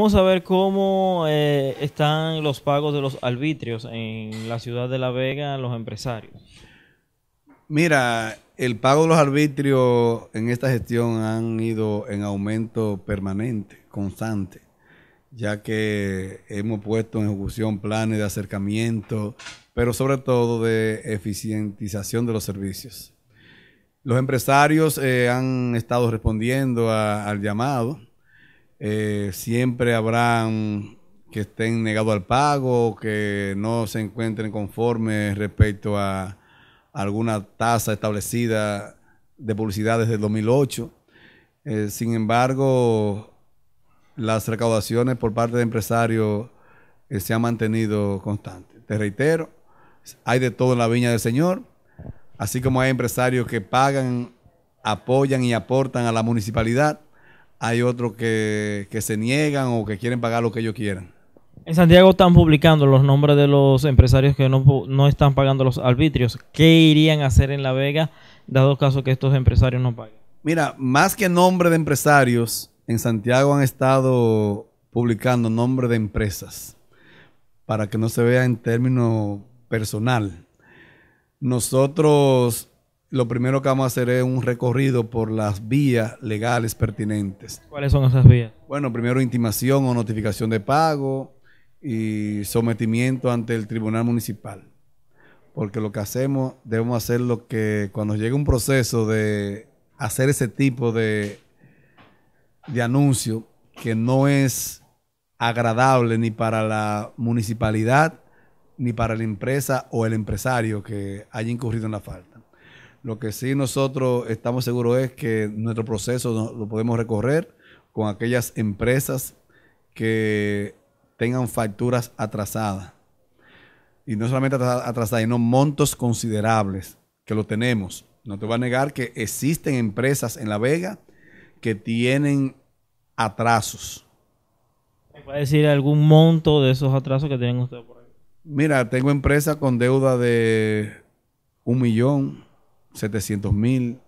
Vamos a ver cómo eh, están los pagos de los arbitrios en la ciudad de La Vega, los empresarios. Mira, el pago de los arbitrios en esta gestión han ido en aumento permanente, constante, ya que hemos puesto en ejecución planes de acercamiento, pero sobre todo de eficientización de los servicios. Los empresarios eh, han estado respondiendo al llamado eh, siempre habrán que estén negados al pago, que no se encuentren conformes respecto a alguna tasa establecida de publicidad desde el 2008. Eh, sin embargo, las recaudaciones por parte de empresarios eh, se han mantenido constantes. Te reitero, hay de todo en la viña del Señor, así como hay empresarios que pagan, apoyan y aportan a la municipalidad, hay otros que, se niegan o que quieren pagar lo que ellos quieran. En Santiago están publicando los nombres de los empresarios que no, no están pagando los arbitrios. ¿Qué irían a hacer en La Vega, dado caso que estos empresarios no paguen? Mira, más que nombre de empresarios, en Santiago han estado publicando nombre de empresas para que no se vea en términos personal. Nosotros lo primero que vamos a hacer es un recorrido por las vías legales pertinentes. ¿Cuáles son esas vías? Bueno, primero intimación o notificación de pago y sometimiento ante el Tribunal Municipal. Porque lo que hacemos, debemos hacer lo que cuando llegue un proceso de hacer ese tipo de, de anuncio que no es agradable ni para la municipalidad, ni para la empresa o el empresario que haya incurrido en la falta. Lo que sí nosotros estamos seguros es que nuestro proceso lo podemos recorrer con aquellas empresas que tengan facturas atrasadas. Y no solamente atrasadas, sino montos considerables, que lo tenemos. No te voy a negar que existen empresas en La Vega que tienen atrasos. ¿Me puede decir algún monto de esos atrasos que tienen ustedes por ahí? Mira, tengo empresas con deuda de un millón, 700 mil,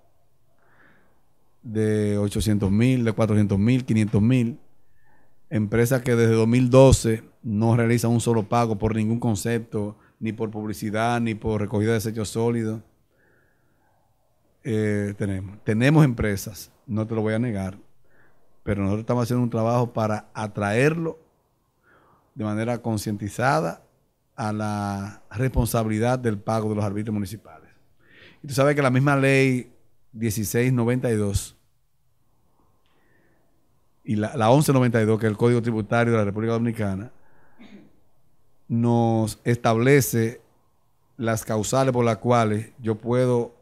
de 800 mil, de 400 mil, 500 mil. Empresas que desde 2012 no realizan un solo pago por ningún concepto, ni por publicidad, ni por recogida de desechos sólidos. Eh, tenemos. Tenemos empresas, no te lo voy a negar, pero nosotros estamos haciendo un trabajo para atraerlo de manera concientizada a la responsabilidad del pago de los árbitros municipales. Y tú sabes que la misma ley 1692 y la, la 1192, que es el Código Tributario de la República Dominicana, nos establece las causales por las cuales yo puedo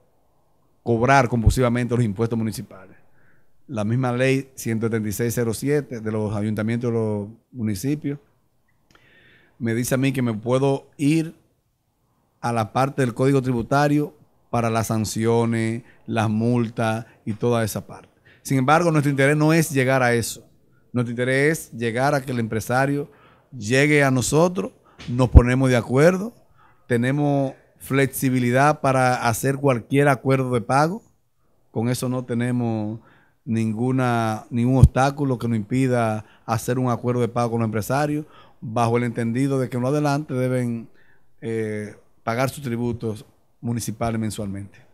cobrar compulsivamente los impuestos municipales. La misma ley 17607 de los ayuntamientos de los municipios me dice a mí que me puedo ir a la parte del código tributario para las sanciones, las multas y toda esa parte. Sin embargo, nuestro interés no es llegar a eso. Nuestro interés es llegar a que el empresario llegue a nosotros, nos ponemos de acuerdo, tenemos flexibilidad para hacer cualquier acuerdo de pago. Con eso no tenemos ninguna, ningún obstáculo que nos impida hacer un acuerdo de pago con los empresarios, bajo el entendido de que en adelante deben eh, pagar sus tributos municipal mensualmente.